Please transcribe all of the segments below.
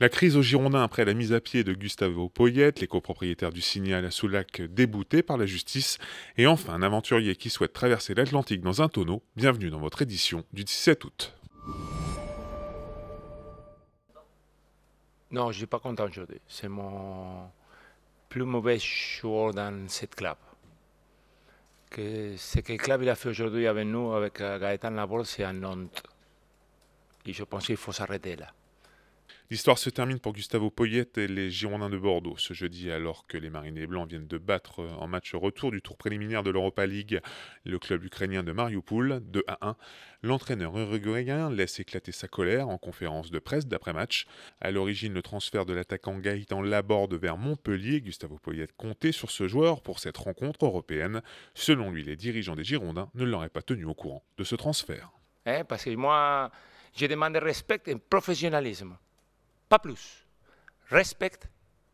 La crise au Girondin après la mise à pied de Gustavo Poyette, les copropriétaires du Signal à Soulac déboutés par la justice, et enfin un aventurier qui souhaite traverser l'Atlantique dans un tonneau. Bienvenue dans votre édition du 17 août. Non, je ne suis pas content aujourd'hui. C'est mon plus mauvais jour dans cette club. ce que le club a fait aujourd'hui avec nous, avec euh, Gaëtan c'est un honte. Et je pense qu'il faut s'arrêter là. L'histoire se termine pour Gustavo Poyette et les Girondins de Bordeaux ce jeudi, alors que les Marinés Blancs viennent de battre euh, en match retour du tour préliminaire de l'Europa League le club ukrainien de Mariupol 2 à 1. L'entraîneur uruguayen laisse éclater sa colère en conférence de presse d'après-match. À l'origine, le transfert de l'attaquant gaïtan Laborde vers Montpellier, Gustavo Poyette comptait sur ce joueur pour cette rencontre européenne. Selon lui, les dirigeants des Girondins ne l'auraient pas tenu au courant de ce transfert. Eh, parce que moi, je demande respect et professionnalisme. Pas plus. Respect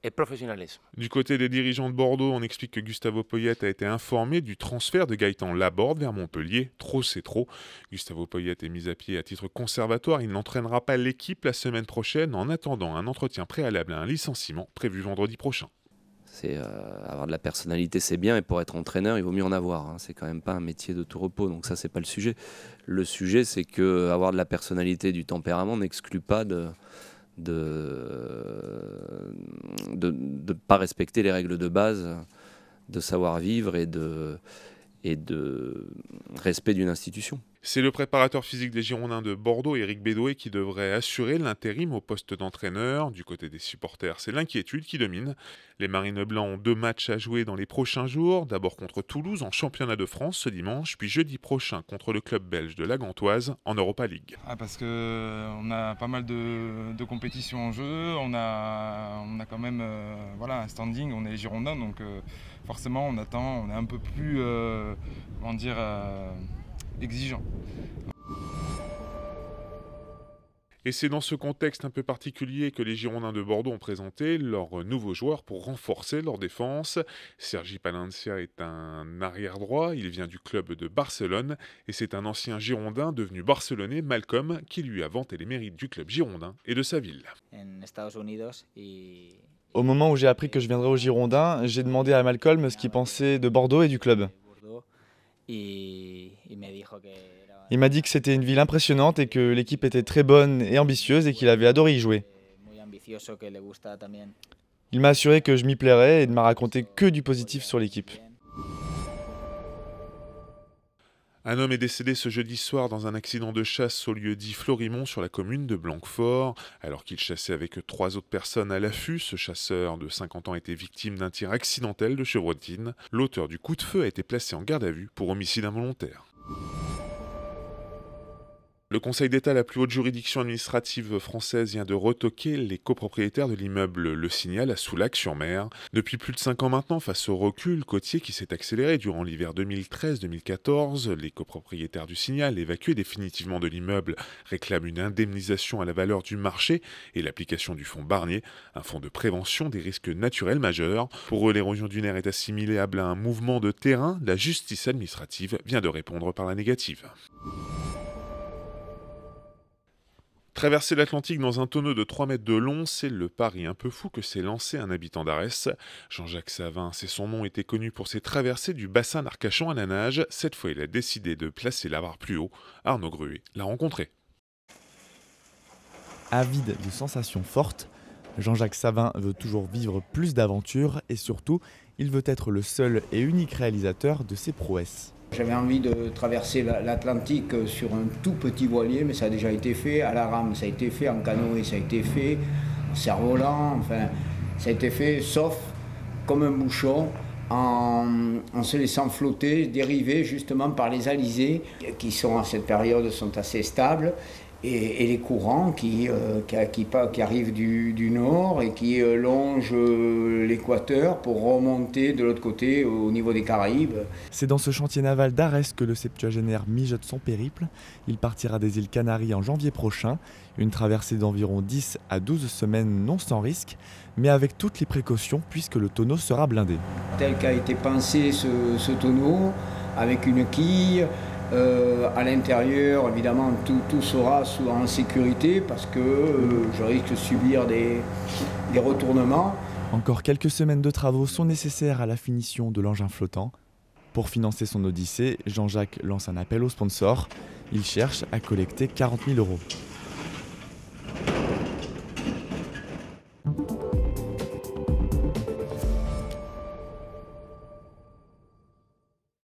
et professionnalisme. Du côté des dirigeants de Bordeaux, on explique que Gustavo Poyet a été informé du transfert de Gaëtan Laborde vers Montpellier. Trop, c'est trop. Gustavo Poyet est mis à pied à titre conservatoire. Il n'entraînera pas l'équipe la semaine prochaine en attendant un entretien préalable à un licenciement prévu vendredi prochain. C'est euh, avoir de la personnalité, c'est bien, et pour être entraîneur, il vaut mieux en avoir. Hein. C'est quand même pas un métier de tout repos, donc ça c'est pas le sujet. Le sujet, c'est que euh, avoir de la personnalité, du tempérament, n'exclut pas de, de ne de, pas respecter les règles de base de savoir-vivre et de, et de respect d'une institution. C'est le préparateur physique des Girondins de Bordeaux, Éric Bédoué, qui devrait assurer l'intérim au poste d'entraîneur. Du côté des supporters, c'est l'inquiétude qui domine. Les Marines Blancs ont deux matchs à jouer dans les prochains jours. D'abord contre Toulouse en championnat de France ce dimanche, puis jeudi prochain contre le club belge de la Gantoise en Europa League. Ah, parce qu'on a pas mal de, compétitions en jeu, on a, a quand même euh, voilà, un standing, on est Girondins, donc euh, forcément on attend, on est un peu plus, euh, comment dire, euh, exigeant. Et c'est dans ce contexte un peu particulier que les Girondins de Bordeaux ont présenté leurs nouveaux joueurs pour renforcer leur défense. Sergi Palencia est un arrière-droit, il vient du club de Barcelone et c'est un ancien Girondin devenu barcelonais, Malcolm, qui lui a vanté les mérites du club girondin et de sa ville. En Estados Unidos et... Au moment où j'ai appris que je viendrais au Girondins, j'ai demandé à Malcolm ce qu'il pensait de Bordeaux et du club. Il m'a dit que c'était une ville impressionnante et que l'équipe était très bonne et ambitieuse et qu'il avait adoré y jouer. Il m'a assuré que je m'y plairais et ne m'a raconté que du positif sur l'équipe. Un homme est décédé ce jeudi soir dans un accident de chasse au lieu dit Florimont sur la commune de Blanquefort. Alors qu'il chassait avec trois autres personnes à l'affût, ce chasseur de 50 ans était victime d'un tir accidentel de chevrotine. L'auteur du coup de feu a été placé en garde à vue pour homicide involontaire. Le Conseil d'État, la plus haute juridiction administrative française, vient de retoquer les copropriétaires de l'immeuble Le Signal à Soulac-sur-Mer. Depuis plus de 5 ans maintenant, face au recul côtier qui s'est accéléré durant l'hiver 2013-2014, les copropriétaires du Signal, évacués définitivement de l'immeuble, réclament une indemnisation à la valeur du marché et l'application du fonds Barnier, un fonds de prévention des risques naturels majeurs. Pour eux, l'érosion nerf est assimilable à un mouvement de terrain. La justice administrative vient de répondre par la négative. Traverser l'Atlantique dans un tonneau de 3 mètres de long, c'est le pari un peu fou que s'est lancé un habitant d'Arès. Jean-Jacques Savin, c'est son nom, était connu pour ses traversées du bassin d'Arcachon à la nage. Cette fois, il a décidé de placer la barre plus haut. Arnaud Gruet l'a rencontré. Avide de sensations fortes, Jean-Jacques Savin veut toujours vivre plus d'aventures et surtout, il veut être le seul et unique réalisateur de ses prouesses. J'avais envie de traverser l'Atlantique euh, sur un tout petit voilier, mais ça a déjà été fait. À la rame, ça a été fait. En canoë, ça a été fait. En cerf-volant, enfin, ça a été fait, sauf comme un bouchon. En, se laissant flotter, dérivé justement par les alizés, qui sont à cette période sont assez stables et, les courants qui, euh, qui, arrivent du, nord et qui euh, longent euh, l'équateur pour remonter de l'autre côté au niveau des Caraïbes. C'est dans ce chantier naval d'Arès que le septuagénaire mijote son périple. Il partira des îles Canaries en janvier prochain, une traversée d'environ 10 à 12 semaines non sans risque, mais avec toutes les précautions puisque le tonneau sera blindé. Tel qu'a été pensé ce tonneau, avec une quille, euh, à l'intérieur, évidemment, tout, sera sous, en sécurité parce que euh, je risque de subir des, des retournements. Encore quelques semaines de travaux sont nécessaires à la finition de l'engin flottant. Pour financer son odyssée, Jean-Jacques lance un appel aux sponsors. Il cherche à collecter 40 000 euros.